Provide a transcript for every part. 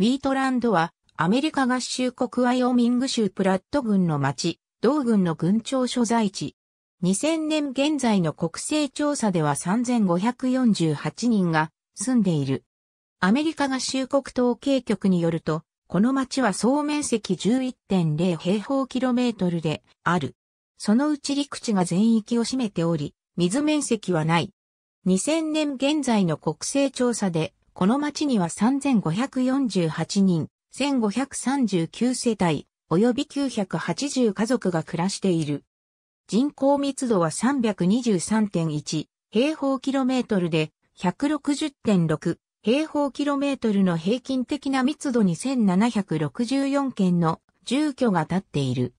ウィートランドは、アメリカ合衆国ワイオミング州プラット郡の町、同郡の郡庁所在地。2000年現在の国勢調査では3548人が住んでいる。アメリカ合衆国統計局によると、この町は総面積11.0平方キロメートルである。そのうち陸地が全域を占めており、水面積はない。2000年現在の国勢調査でこの町には3548人、1539世帯、及び980家族が暮らしている。人口密度は323.1平方キロメートルで160.6平方キロメートルの平均的な密度に1764件の住居が建っている。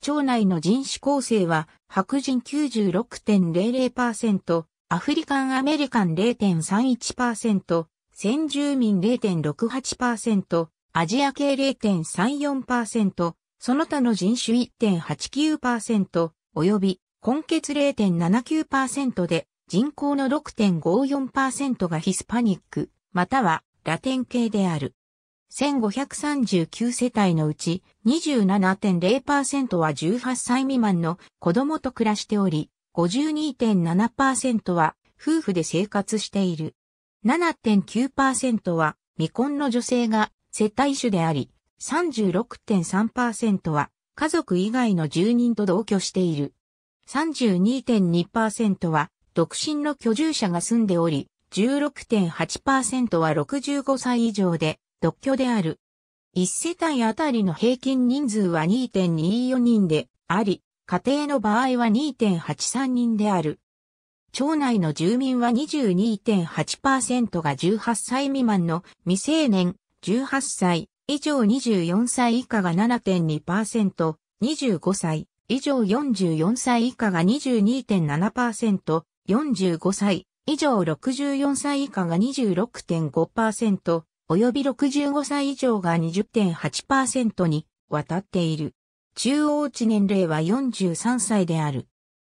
町内の人種構成は白人96.00%、アフリカンアメリカン0.31%、先住民0.68%、アジア系0.34%、その他の人種1.89%、及び、根血0.79%で、人口の6.54%がヒスパニック、またはラテン系である。1539世帯のうち27.0%は18歳未満の子供と暮らしており、52.7%は夫婦で生活している。7.9%は未婚の女性が接待主であり、36.3%は家族以外の住人と同居している。32.2%は独身の居住者が住んでおり、16.8%は65歳以上で独居である。1世帯あたりの平均人数は2.24人であり、家庭の場合は2.83人である。町内の住民は22.8%が18歳未満の未成年、18歳以上24歳以下が7.2%、25歳以上44歳以下が22.7%、45歳以上64歳以下が26.5%、及び65歳以上が20.8%に渡っている。中央値年齢は43歳である。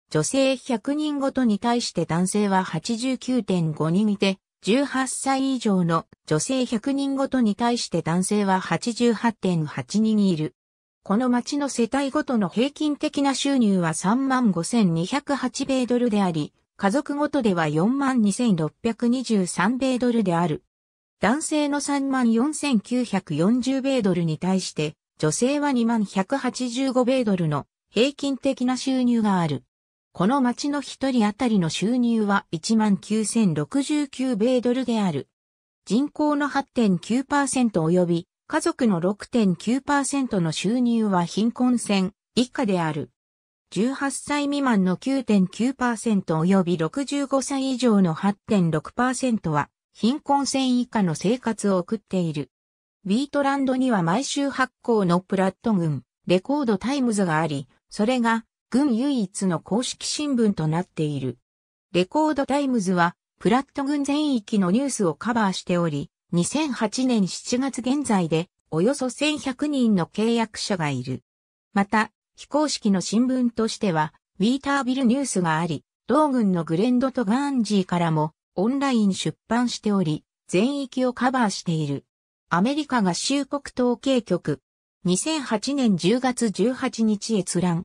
女性100人ごとに対して男性は89.5人いて、18歳以上の女性100人ごとに対して男性は88.8人いる。この町の世帯ごとの平均的な収入は35,208米ドルであり、家族ごとでは42,623米ドルである。男性の34,940米ドルに対して、女性は2185米ドルの平均的な収入がある。この町の一人当たりの収入は19,069米ドルである。人口の8.9%及び家族の6.9%の収入は貧困線以下である。18歳未満の9.9%及び65歳以上の8.6%は貧困線以下の生活を送っている。ビートランドには毎週発行のプラット群、レコードタイムズがあり、それが軍唯一の公式新聞となっている。レコードタイムズは、プラット軍全域のニュースをカバーしており、2008年7月現在で、およそ1100人の契約者がいる。また、非公式の新聞としては、ウィータービルニュースがあり、同軍のグレンドとガーンジーからも、オンライン出版しており、全域をカバーしている。アメリカ合衆国統計局。2008年10月18日閲覧。